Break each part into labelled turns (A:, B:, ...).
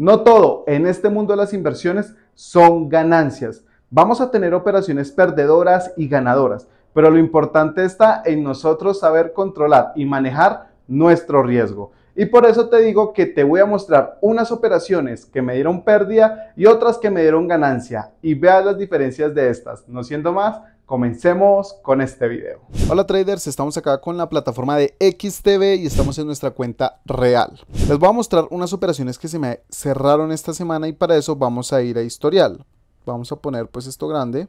A: No todo en este mundo de las inversiones son ganancias. Vamos a tener operaciones perdedoras y ganadoras, pero lo importante está en nosotros saber controlar y manejar nuestro riesgo. Y por eso te digo que te voy a mostrar unas operaciones que me dieron pérdida y otras que me dieron ganancia y veas las diferencias de estas. No siendo más, Comencemos con este video. Hola traders, estamos acá con la plataforma de XTV y estamos en nuestra cuenta real. Les voy a mostrar unas operaciones que se me cerraron esta semana y para eso vamos a ir a historial. Vamos a poner pues esto grande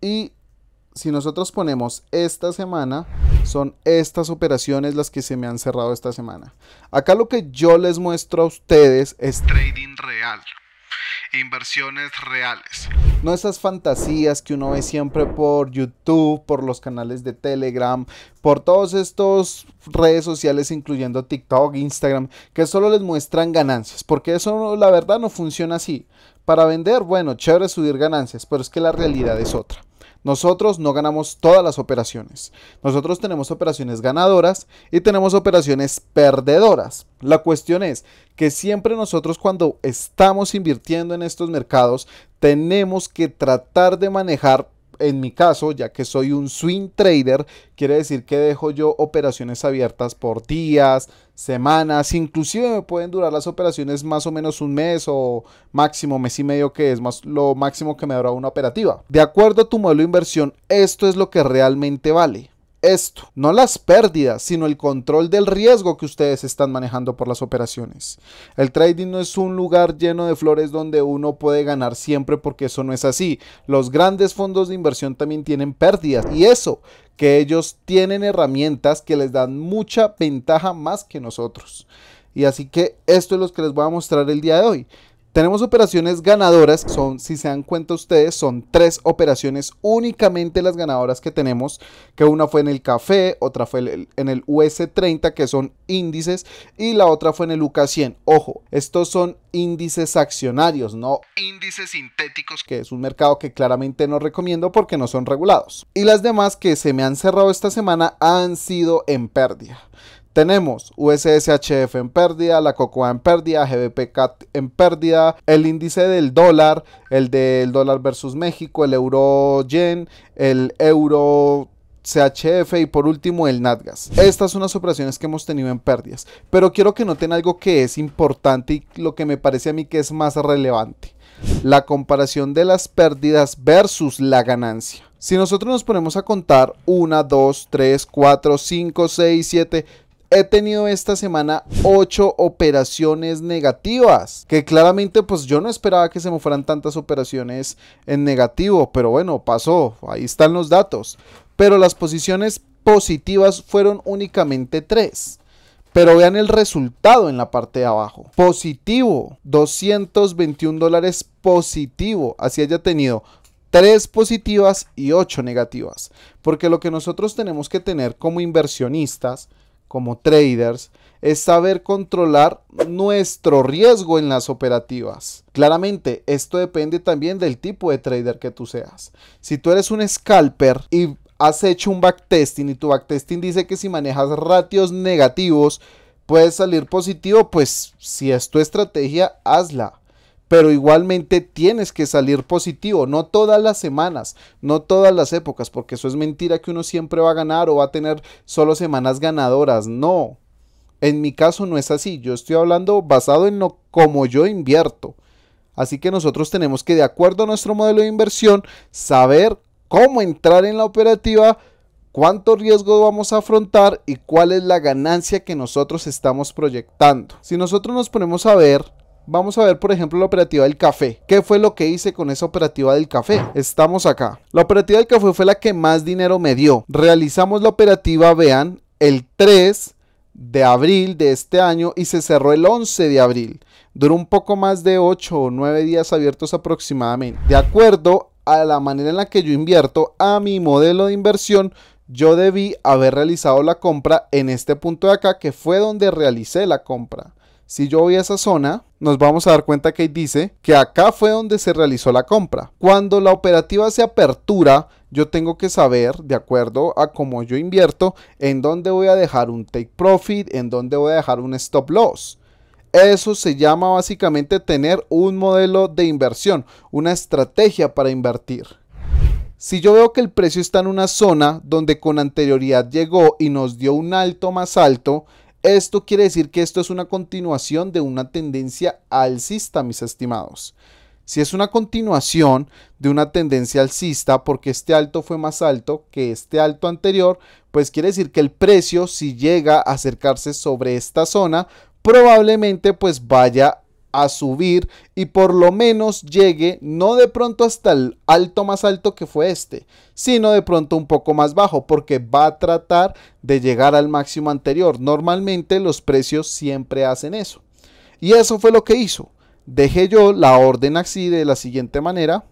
A: y si nosotros ponemos esta semana, son estas operaciones las que se me han cerrado esta semana. Acá lo que yo les muestro a ustedes es trading real. E inversiones reales. No esas fantasías que uno ve siempre por YouTube, por los canales de Telegram, por todos estos redes sociales incluyendo TikTok, Instagram, que solo les muestran ganancias, porque eso la verdad no funciona así. Para vender, bueno, chévere subir ganancias, pero es que la realidad es otra. Nosotros no ganamos todas las operaciones. Nosotros tenemos operaciones ganadoras y tenemos operaciones perdedoras. La cuestión es que siempre nosotros cuando estamos invirtiendo en estos mercados tenemos que tratar de manejar en mi caso, ya que soy un swing trader, quiere decir que dejo yo operaciones abiertas por días, semanas, inclusive me pueden durar las operaciones más o menos un mes o máximo mes y medio que es más lo máximo que me dura una operativa. De acuerdo a tu modelo de inversión, esto es lo que realmente vale esto, no las pérdidas, sino el control del riesgo que ustedes están manejando por las operaciones. El trading no es un lugar lleno de flores donde uno puede ganar siempre porque eso no es así. Los grandes fondos de inversión también tienen pérdidas y eso, que ellos tienen herramientas que les dan mucha ventaja más que nosotros. Y así que esto es lo que les voy a mostrar el día de hoy. Tenemos operaciones ganadoras, son, si se dan cuenta ustedes, son tres operaciones únicamente las ganadoras que tenemos, que una fue en el café, otra fue en el US30, que son índices, y la otra fue en el UK100. Ojo, estos son índices accionarios, no índices sintéticos, que es un mercado que claramente no recomiendo porque no son regulados. Y las demás que se me han cerrado esta semana han sido en pérdida. Tenemos USSHF en pérdida, la COCOA en pérdida, GBP-CAT en pérdida, el índice del dólar, el del dólar versus México, el euro yen, el euro CHF y por último el NatGas. Estas son las operaciones que hemos tenido en pérdidas, pero quiero que noten algo que es importante y lo que me parece a mí que es más relevante, la comparación de las pérdidas versus la ganancia. Si nosotros nos ponemos a contar 1, 2, 3, 4, 5, 6, 7, he tenido esta semana 8 operaciones negativas, que claramente pues yo no esperaba que se me fueran tantas operaciones en negativo, pero bueno, pasó, ahí están los datos. Pero las posiciones positivas fueron únicamente 3. Pero vean el resultado en la parte de abajo. Positivo, 221 dólares positivo. Así haya tenido 3 positivas y 8 negativas. Porque lo que nosotros tenemos que tener como inversionistas como traders es saber controlar nuestro riesgo en las operativas. Claramente, esto depende también del tipo de trader que tú seas. Si tú eres un scalper y has hecho un backtesting y tu backtesting dice que si manejas ratios negativos puedes salir positivo, pues si es tu estrategia, hazla pero igualmente tienes que salir positivo, no todas las semanas, no todas las épocas, porque eso es mentira que uno siempre va a ganar o va a tener solo semanas ganadoras, no. En mi caso no es así, yo estoy hablando basado en lo como yo invierto. Así que nosotros tenemos que, de acuerdo a nuestro modelo de inversión, saber cómo entrar en la operativa, cuánto riesgo vamos a afrontar y cuál es la ganancia que nosotros estamos proyectando. Si nosotros nos ponemos a ver Vamos a ver, por ejemplo, la operativa del café. ¿Qué fue lo que hice con esa operativa del café? Estamos acá. La operativa del café fue la que más dinero me dio. Realizamos la operativa, vean, el 3 de abril de este año y se cerró el 11 de abril. Duró un poco más de 8 o 9 días abiertos aproximadamente. De acuerdo a la manera en la que yo invierto a mi modelo de inversión, yo debí haber realizado la compra en este punto de acá, que fue donde realicé la compra. Si yo voy a esa zona, nos vamos a dar cuenta que dice que acá fue donde se realizó la compra. Cuando la operativa se apertura, yo tengo que saber, de acuerdo a cómo yo invierto, en dónde voy a dejar un take profit, en dónde voy a dejar un stop loss. Eso se llama básicamente tener un modelo de inversión, una estrategia para invertir. Si yo veo que el precio está en una zona donde con anterioridad llegó y nos dio un alto más alto, esto quiere decir que esto es una continuación de una tendencia alcista, mis estimados. Si es una continuación de una tendencia alcista, porque este alto fue más alto que este alto anterior, pues quiere decir que el precio, si llega a acercarse sobre esta zona, probablemente pues vaya a subir y por lo menos llegue no de pronto hasta el alto más alto que fue este, sino de pronto un poco más bajo porque va a tratar de llegar al máximo anterior. Normalmente los precios siempre hacen eso. Y eso fue lo que hizo. Dejé yo la orden así de la siguiente manera.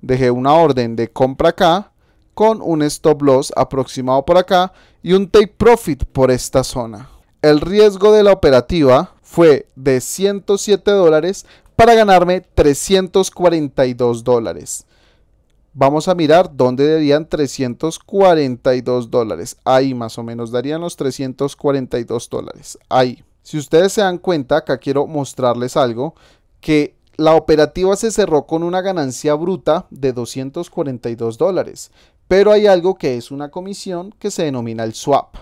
A: Dejé una orden de compra acá con un stop loss aproximado por acá y un take profit por esta zona. El riesgo de la operativa fue de 107 dólares para ganarme 342 dólares. Vamos a mirar dónde darían 342 dólares. Ahí más o menos darían los 342 dólares. Ahí. Si ustedes se dan cuenta, acá quiero mostrarles algo, que la operativa se cerró con una ganancia bruta de 242 dólares. Pero hay algo que es una comisión que se denomina el swap.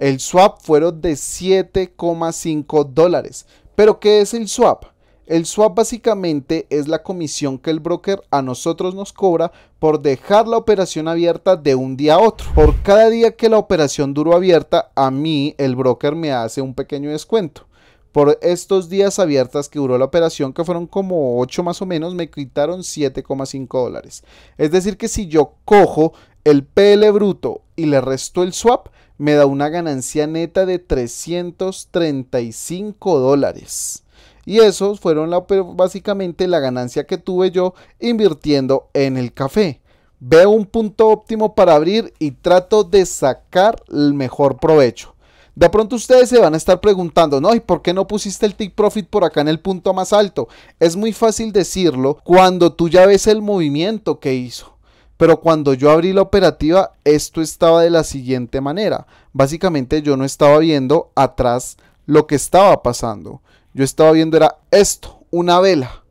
A: El swap fueron de 7,5 dólares. ¿Pero qué es el swap? El swap básicamente es la comisión que el broker a nosotros nos cobra por dejar la operación abierta de un día a otro. Por cada día que la operación duró abierta, a mí el broker me hace un pequeño descuento. Por estos días abiertas que duró la operación, que fueron como 8 más o menos, me quitaron 7,5 dólares. Es decir, que si yo cojo el PL bruto y le resto el swap, me da una ganancia neta de 335 dólares. Y esos fueron básicamente la ganancia que tuve yo invirtiendo en el café. Veo un punto óptimo para abrir y trato de sacar el mejor provecho. De pronto ustedes se van a estar preguntando, ¿no? ¿Y por qué no pusiste el take profit por acá en el punto más alto? Es muy fácil decirlo cuando tú ya ves el movimiento que hizo. Pero cuando yo abrí la operativa, esto estaba de la siguiente manera. Básicamente yo no estaba viendo atrás lo que estaba pasando. Yo estaba viendo era esto, una vela.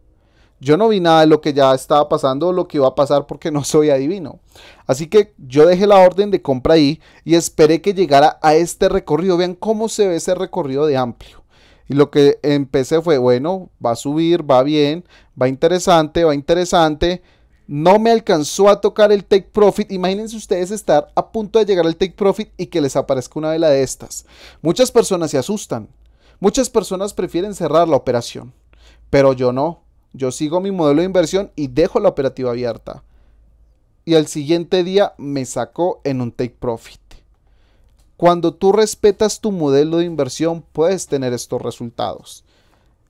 A: Yo no vi nada de lo que ya estaba pasando o lo que iba a pasar porque no soy adivino. Así que yo dejé la orden de compra ahí y esperé que llegara a este recorrido. Vean cómo se ve ese recorrido de amplio. Y lo que empecé fue, bueno, va a subir, va bien, va interesante, va interesante. No me alcanzó a tocar el take profit. Imagínense ustedes estar a punto de llegar al take profit y que les aparezca una vela de estas. Muchas personas se asustan. Muchas personas prefieren cerrar la operación. Pero yo no. Yo sigo mi modelo de inversión y dejo la operativa abierta. Y al siguiente día me sacó en un take profit. Cuando tú respetas tu modelo de inversión puedes tener estos resultados.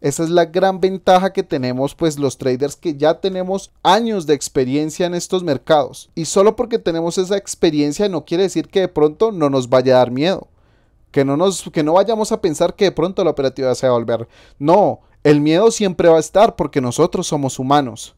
A: Esa es la gran ventaja que tenemos pues los traders que ya tenemos años de experiencia en estos mercados. Y solo porque tenemos esa experiencia no quiere decir que de pronto no nos vaya a dar miedo. Que no, nos, que no vayamos a pensar que de pronto la operativa se va a volver. No, el miedo siempre va a estar porque nosotros somos humanos.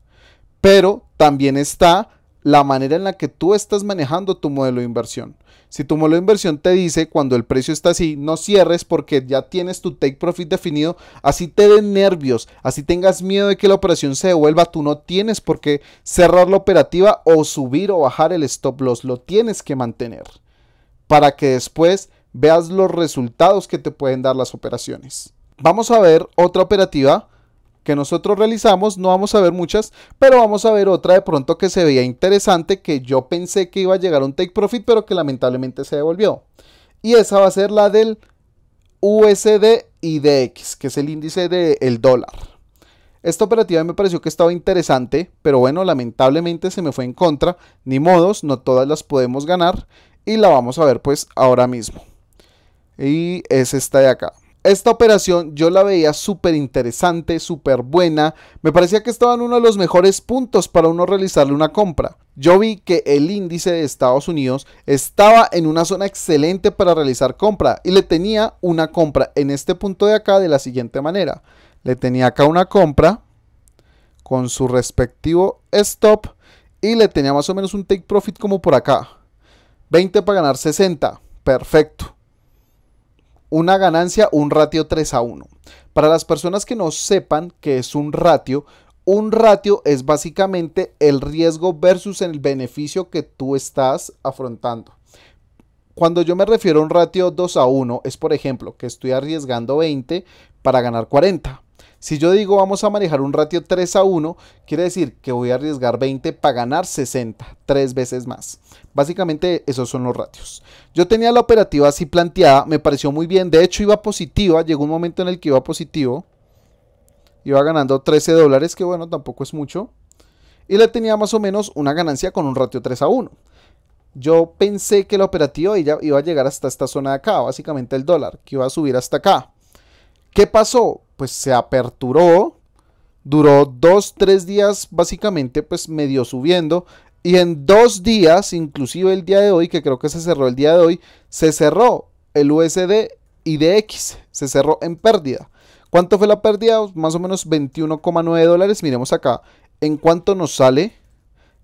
A: Pero también está la manera en la que tú estás manejando tu modelo de inversión. Si tu modelo de inversión te dice cuando el precio está así, no cierres porque ya tienes tu take profit definido, así te den nervios, así tengas miedo de que la operación se devuelva, tú no tienes por qué cerrar la operativa o subir o bajar el stop loss, lo tienes que mantener para que después veas los resultados que te pueden dar las operaciones. Vamos a ver otra operativa que nosotros realizamos, no vamos a ver muchas, pero vamos a ver otra de pronto que se veía interesante, que yo pensé que iba a llegar un take profit, pero que lamentablemente se devolvió. Y esa va a ser la del USD IDX, que es el índice del el dólar. Esta operativa me pareció que estaba interesante, pero bueno, lamentablemente se me fue en contra. Ni modos, no todas las podemos ganar y la vamos a ver pues ahora mismo. Y es esta de acá esta operación yo la veía súper interesante, súper buena. Me parecía que estaba en uno de los mejores puntos para uno realizarle una compra. Yo vi que el índice de Estados Unidos estaba en una zona excelente para realizar compra y le tenía una compra en este punto de acá de la siguiente manera. Le tenía acá una compra con su respectivo stop y le tenía más o menos un take profit como por acá. 20 para ganar 60. Perfecto una ganancia, un ratio 3 a 1. Para las personas que no sepan qué es un ratio, un ratio es básicamente el riesgo versus el beneficio que tú estás afrontando. Cuando yo me refiero a un ratio 2 a 1, es por ejemplo que estoy arriesgando 20 para ganar 40 si yo digo vamos a manejar un ratio 3 a 1, quiere decir que voy a arriesgar 20 para ganar 60, tres veces más. Básicamente esos son los ratios. Yo tenía la operativa así planteada, me pareció muy bien, de hecho iba positiva, llegó un momento en el que iba positivo. Iba ganando 13 dólares, que bueno, tampoco es mucho. Y le tenía más o menos una ganancia con un ratio 3 a 1. Yo pensé que la operativa iba a llegar hasta esta zona de acá, básicamente el dólar, que iba a subir hasta acá. ¿Qué pasó? pues se aperturó, duró dos, tres días básicamente pues medio subiendo y en dos días, inclusive el día de hoy, que creo que se cerró el día de hoy, se cerró el USD y DX, se cerró en pérdida. ¿Cuánto fue la pérdida? Más o menos 21,9 dólares. Miremos acá en cuánto nos sale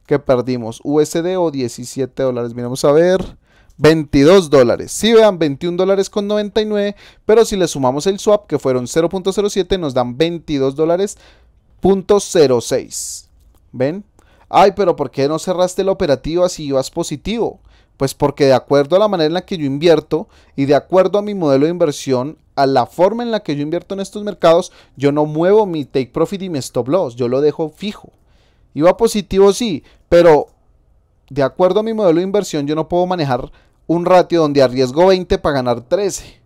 A: que perdimos USD o 17 dólares. Miremos a ver. 22 dólares. Si vean, 21 dólares con 99, pero si le sumamos el swap, que fueron 0.07, nos dan 22 dólares 06. ¿Ven? Ay, pero ¿por qué no cerraste la operativa si ibas positivo? Pues porque de acuerdo a la manera en la que yo invierto y de acuerdo a mi modelo de inversión, a la forma en la que yo invierto en estos mercados, yo no muevo mi take profit y mi stop loss, yo lo dejo fijo. Iba positivo sí, pero de acuerdo a mi modelo de inversión yo no puedo manejar un ratio donde arriesgo 20 para ganar 13.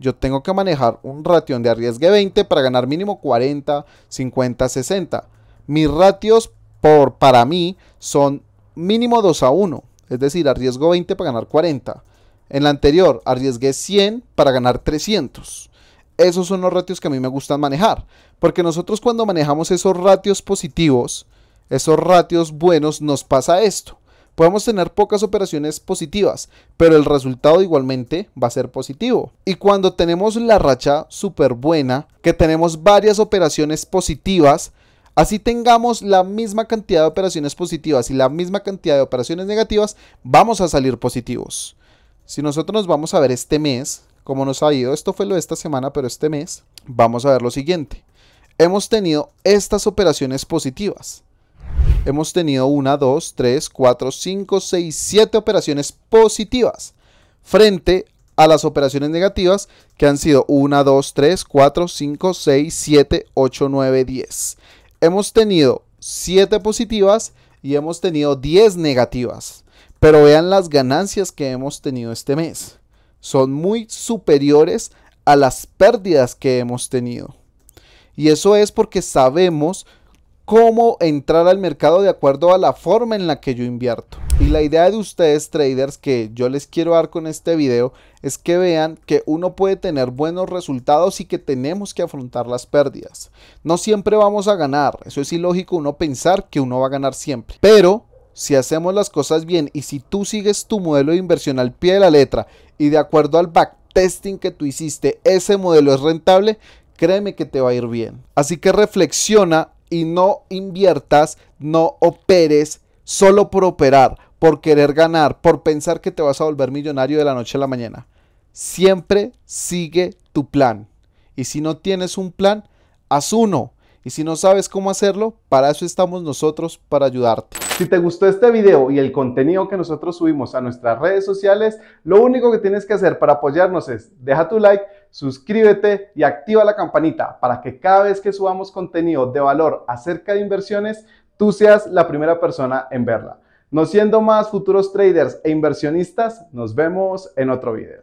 A: Yo tengo que manejar un ratio donde arriesgue 20 para ganar mínimo 40, 50, 60. Mis ratios por, para mí son mínimo 2 a 1. Es decir, arriesgo 20 para ganar 40. En la anterior arriesgué 100 para ganar 300. Esos son los ratios que a mí me gustan manejar. Porque nosotros cuando manejamos esos ratios positivos, esos ratios buenos, nos pasa esto. Podemos tener pocas operaciones positivas, pero el resultado igualmente va a ser positivo. Y cuando tenemos la racha súper buena, que tenemos varias operaciones positivas, Así tengamos la misma cantidad de operaciones positivas y la misma cantidad de operaciones negativas, vamos a salir positivos. Si nosotros nos vamos a ver este mes, como nos ha ido, esto fue lo de esta semana, pero este mes, vamos a ver lo siguiente. Hemos tenido estas operaciones positivas hemos tenido 1, 2, 3, 4, 5, 6, 7 operaciones positivas frente a las operaciones negativas que han sido 1, 2, 3, 4, 5, 6, 7, 8, 9, 10. Hemos tenido 7 positivas y hemos tenido 10 negativas. Pero vean las ganancias que hemos tenido este mes. Son muy superiores a las pérdidas que hemos tenido. Y eso es porque sabemos cómo entrar al mercado de acuerdo a la forma en la que yo invierto. Y la idea de ustedes traders que yo les quiero dar con este video es que vean que uno puede tener buenos resultados y que tenemos que afrontar las pérdidas. No siempre vamos a ganar, eso es ilógico uno pensar que uno va a ganar siempre. Pero si hacemos las cosas bien y si tú sigues tu modelo de inversión al pie de la letra y de acuerdo al backtesting que tú hiciste, ese modelo es rentable, créeme que te va a ir bien. Así que reflexiona y no inviertas, no operes solo por operar, por querer ganar, por pensar que te vas a volver millonario de la noche a la mañana. Siempre sigue tu plan. Y si no tienes un plan, haz uno. Y si no sabes cómo hacerlo, para eso estamos nosotros, para ayudarte. Si te gustó este video y el contenido que nosotros subimos a nuestras redes sociales, lo único que tienes que hacer para apoyarnos es deja tu like suscríbete y activa la campanita para que cada vez que subamos contenido de valor acerca de inversiones, tú seas la primera persona en verla. No siendo más futuros traders e inversionistas, nos vemos en otro video.